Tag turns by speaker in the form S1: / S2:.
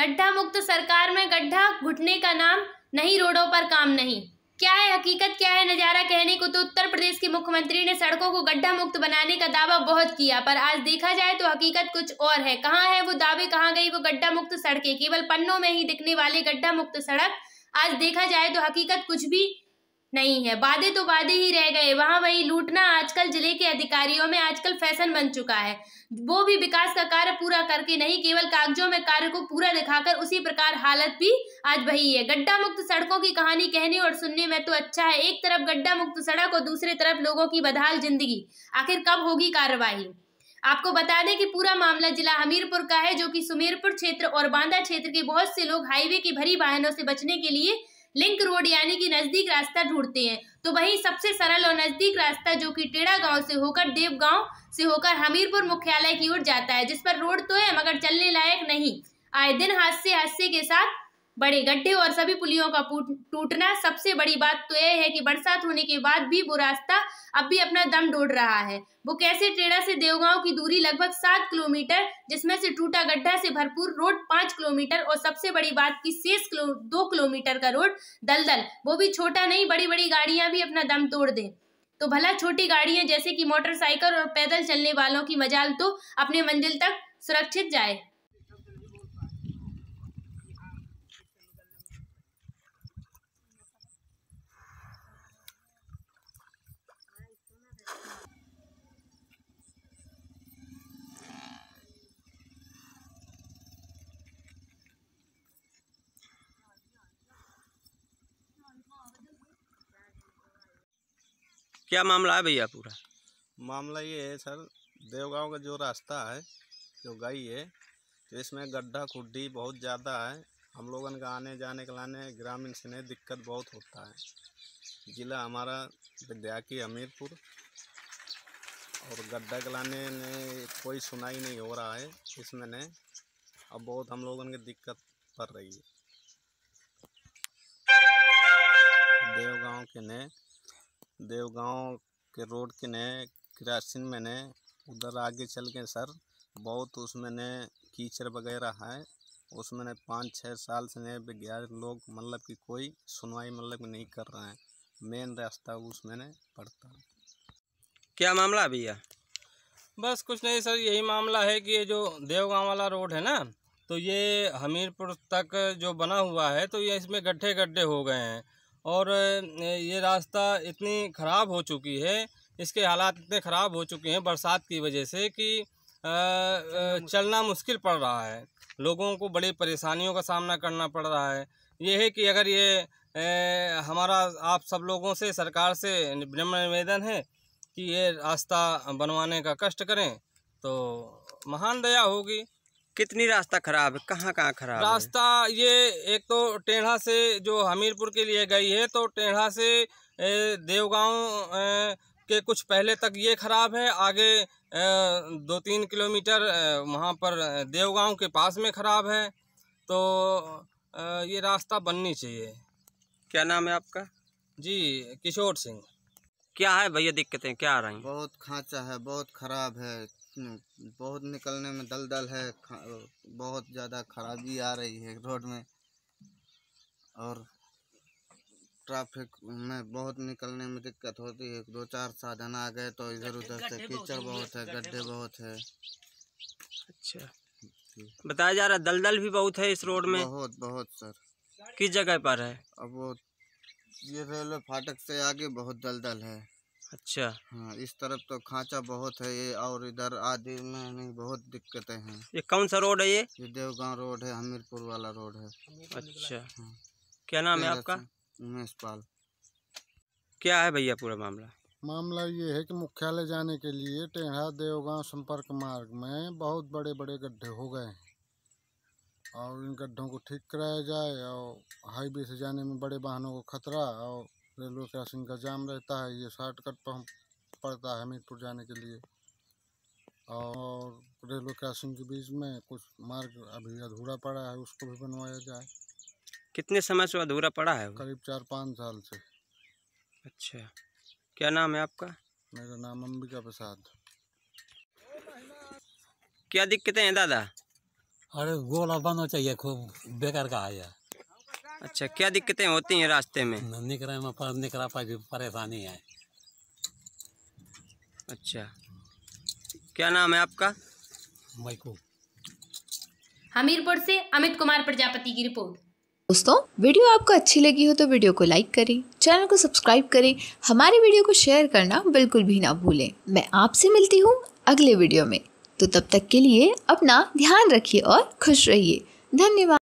S1: गड्ढा मुक्त सरकार में गड्ढा घुटने का नाम नहीं रोडों पर काम नहीं क्या है हकीकत क्या है नज़ारा कहने को तो उत्तर प्रदेश के मुख्यमंत्री ने सड़कों को गड्ढा मुक्त बनाने का दावा बहुत किया पर आज देखा जाए तो हकीकत कुछ और है कहाँ है वो दावे कहाँ गई वो गड्ढा मुक्त सड़कें केवल पन्नों में ही दिखने वाले गड्ढा मुक्त सड़क आज देखा जाए तो हकीकत कुछ भी नहीं है वादे तो वादे ही रह गए वहाँ वही लूटना आजकल जिले के अधिकारियों में आजकल फैशन बन चुका है वो भी विकास का कार्य पूरा करके नहीं केवल कागजों में कार्य को पूरा दिखाकर उसी प्रकार हालत भी आज वही है गड्ढा मुक्त सड़कों की कहानी कहने और सुनने में तो अच्छा है एक तरफ गड्ढा मुक्त सड़क और दूसरे तरफ लोगों की बदहाल जिंदगी आखिर कब होगी कार्रवाई आपको बता दें कि पूरा मामला जिला हमीरपुर का है जो कि सुमेरपुर क्षेत्र और बांदा क्षेत्र के बहुत से लोग हाईवे की भरी वाहनों से बचने के लिए लिंक रोड यानी कि नज़दीक रास्ता ढूंढते हैं तो वहीं सबसे सरल और नज़दीक रास्ता जो कि टेढ़ा गांव से होकर देव गांव से होकर हमीरपुर मुख्यालय की ओर जाता है जिस पर रोड तो है मगर चलने लायक नहीं आए दिन हादसे हादसे के साथ बड़े गड्ढे और सभी पुलियों का टूटना सबसे बड़ी बात तो यह है कि बरसात होने के बाद भी वो रास्ता अब भी अपना दम डोड़ रहा है वो कैसे टेड़ा से देवगांव की दूरी लगभग सात किलोमीटर जिसमें से टूटा गड्ढा से भरपूर रोड पाँच किलोमीटर और सबसे बड़ी बात की शेष किलो, दो किलोमीटर का रोड दलदल वो भी छोटा नहीं बड़ी बड़ी गाड़ियां भी अपना दम तोड़ दे तो भला छोटी गाड़ियां जैसे कि मोटरसाइकिल और पैदल चलने वालों की मजाल तो अपने मंजिल तक सुरक्षित जाए
S2: क्या मामला है भैया पूरा मामला ये है सर देवगांव का जो रास्ता है जो गई है तो इसमें गड्ढा खुड्ढी बहुत ज़्यादा है हम लोगों का आने जाने के लाने ग्रामीण से नहीं दिक्कत बहुत होता है जिला हमारा विद्या की हमीरपुर और गड्ढा के लाने ने कोई सुनाई नहीं हो रहा है इसमें ने अब बहुत हम लोग की दिक्कत पड़ रही है देवगांव के ने देवगांव के रोड के ने किरासिन में ने उधर आगे चल गए सर बहुत उसमें ने कीचड़ वगैरह है उसमें ने पाँच छः साल से ने ग्यारह लोग मतलब कि कोई सुनवाई मतलब नहीं कर रहे हैं मेन रास्ता उसमें ने पड़ता है क्या मामला भैया
S3: बस कुछ नहीं सर यही मामला है कि ये जो देवगांव वाला रोड है ना तो ये हमीरपुर तक जो बना हुआ है तो ये इसमें गड्ढे गड्ढे हो गए हैं और ये रास्ता इतनी ख़राब हो चुकी है इसके हालात इतने ख़राब हो चुके हैं बरसात की वजह से कि चलना मुश्किल पड़ रहा है लोगों को बड़ी परेशानियों का सामना करना पड़ रहा है ये है कि अगर ये ए, हमारा आप सब लोगों से सरकार से विनम्र निवेदन है कि ये रास्ता बनवाने का कष्ट करें तो महान दया होगी कितनी रास्ता खराब है कहाँ कहाँ खराब रास्ता ये एक तो टेढ़ा से जो हमीरपुर के लिए गई है तो टेढ़ा से देवगांव के कुछ पहले तक ये खराब है आगे दो तीन किलोमीटर वहाँ पर देवगांव के पास में खराब है तो ये रास्ता बननी चाहिए क्या नाम है आपका जी किशोर सिंह क्या है भैया दिक्कतें क्या आ रही
S4: बहुत खांचा है बहुत खराब है बहुत निकलने में दल दल है बहुत ज़्यादा खराबी आ रही है रोड में और ट्रैफिक में बहुत निकलने में दिक्कत होती है दो चार साधन आ गए तो इधर उधर से कीचड़ बहुत है गड्ढे बहुत है अच्छा
S3: बताया जा रहा दलदल भी बहुत है इस रोड में बहुत
S4: बहुत सर
S3: किस जगह पर है अब वो ये रेलवे फाटक से आगे बहुत दलदल है अच्छा हाँ
S4: इस तरफ तो खांचा बहुत है ये और इधर आदि में नहीं बहुत दिक्कतें हैं ये
S3: कौन सा रोड है ये ये देवगांव रोड है हमीरपुर वाला रोड है अच्छा हाँ। क्या नाम है आपका उमेश पाल क्या है भैया पूरा मामला मामला ये है
S4: कि मुख्यालय जाने के लिए टेढ़ा देवगांव संपर्क मार्ग में बहुत बड़े बड़े गड्ढे हो गए हैं और इन गड्ढों को ठीक कराया जाए और हाईवे से जाने में बड़े वाहनों को खतरा और रेलवे क्रॉसिंग का जाम रहता है ये शॉर्टकट पर पड़ता है हमीरपुर जाने के लिए और रेलवे क्रॉसिंग के बीच में कुछ मार्ग अभी अधूरा पड़ा है उसको भी बनवाया जाए
S3: कितने समय से अधूरा पड़ा है
S4: करीब चार पाँच साल से अच्छा
S3: क्या नाम है आपका मेरा नाम अंबिका प्रसाद क्या दिक्कतें हैं दादा अरे गोला हो चाहिए खूब बेकार का आया अच्छा क्या दिक्कतें होती हैं रास्ते में निकले में पर निकला पर परेशानी है अच्छा क्या नाम है आपका माइकू
S1: हमीरपुर से अमित कुमार प्रजापति की रिपोर्ट दोस्तों वीडियो आपको अच्छी लगी हो तो वीडियो को लाइक करें चैनल को सब्सक्राइब करें हमारे वीडियो को शेयर करना बिल्कुल भी ना भूलें मैं आपसे मिलती हूँ अगले वीडियो में तो तब तक के लिए अपना ध्यान रखिए और खुश रहिए धन्यवाद